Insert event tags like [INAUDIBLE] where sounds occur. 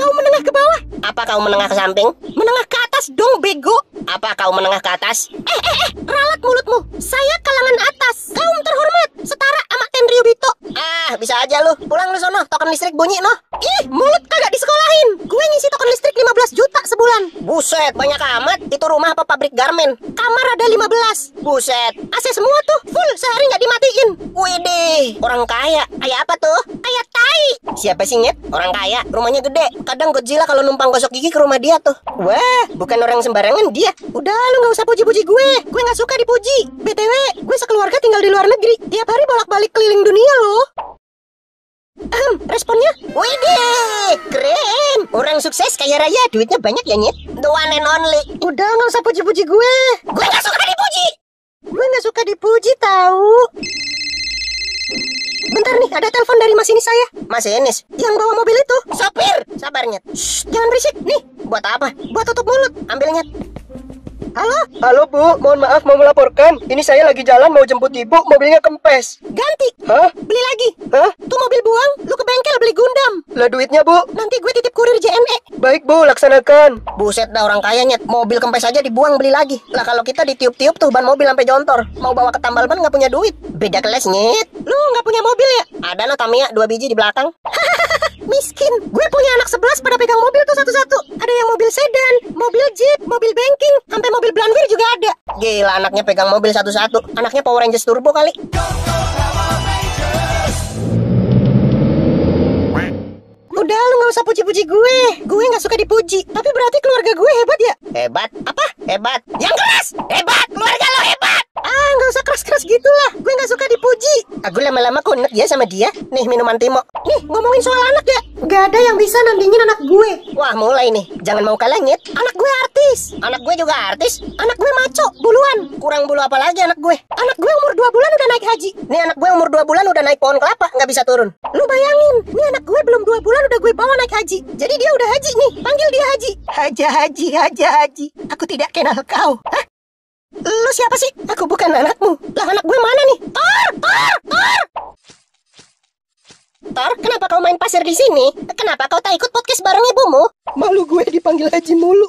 Kau menengah ke bawah. Apa kau menengah ke samping? Menengah ke atas dong, bego. Apa kau menengah ke atas? Eh, eh, eh, ralat mulutmu. Saya kalangan atas. Kaum terhormat, setara sama Tenryu Bito. Ah, bisa aja lu. Pulang lu sono, token listrik bunyi noh. Ih, mulut kagak disekolahin. Gue ngisi token listrik 15 juta sebulan. Buset, banyak amat. Itu rumah apa pabrik garmen? Kamar ada 15. Buset. AC semua tuh full sehari nggak dimatiin. Widih, orang kaya. Kayak apa tuh? Kayak Siapa sih Nyet? Orang kaya, rumahnya gede. Kadang Godzilla kalau numpang gosok gigi ke rumah dia tuh. Wah, bukan orang sembarangan dia. Udah, lu nggak usah puji-puji gue. Gue nggak suka dipuji. BTW, gue sekeluarga tinggal di luar negeri. Tiap hari bolak-balik keliling dunia loh. Ahem, responnya? Widih, keren. Orang sukses kaya raya, duitnya banyak ya Nyet? The one and only. Udah, nggak usah puji-puji gue. Gue nggak suka dipuji. Gue nggak suka dipuji tahu. Bentar nih, ada telepon dari mas Inis saya. mas Inis Yang bawa mobil itu. Sopir! Sabarnya. Shh, jangan berisik. Nih, buat apa? Buat tutup mulut. Ambilnya. Halo? Halo Bu, mohon maaf mau melaporkan. Ini saya lagi jalan mau jemput ibu, mobilnya kempes. Ganti. Hah? Beli lagi. Hah? Tuh mobil buang, lu ke bengkel beli gundam. Lah duitnya Bu? Nanti gue titip kurir JNE. Baik Bu, laksanakan. Buset dah orang kaya nyet, mobil kempes aja dibuang beli lagi. Lah kalau kita ditiup-tiup tuh ban mobil sampai jontor. Mau bawa ke tambal ban nggak punya duit. Beda kelas nyet. Lu nggak punya mobil ada no Tamiya dua biji di belakang. [LAUGHS] Miskin, gue punya anak sebelas pada pegang mobil tuh satu-satu. Ada yang mobil sedan, mobil jeep, mobil banking, sampai mobil Blangwir juga ada. Gila anaknya pegang mobil satu-satu. Anaknya Power Rangers Turbo kali. Udah lu nggak usah puji-puji gue Gue nggak suka dipuji Tapi berarti keluarga gue hebat ya? Hebat? Apa? Hebat? Yang keras! Hebat! Aku lama-lama konek ya sama dia. Nih minuman Timo. Nih ngomongin soal anak ya. Gak ada yang bisa nandingin anak gue. Wah mulai nih. Jangan mau kalah nyet. Anak gue artis. Anak gue juga artis. Anak gue maco. Buluan. Kurang bulu apa lagi anak gue. Anak gue umur 2 bulan udah naik haji. Nih anak gue umur 2 bulan udah naik pohon kelapa. Gak bisa turun. Lu bayangin. Nih anak gue belum 2 bulan udah gue bawa naik haji. Jadi dia udah haji nih. Panggil dia haji. Haji, haji, haji, haji. Aku tidak kenal kau. Hah? Lu siapa sih? Aku bukan anakmu. Lah anak gue mana nih? kenapa kau main pasir di sini? Kenapa kau tak ikut podcast bareng ibumu? Malu gue dipanggil Haji mulu.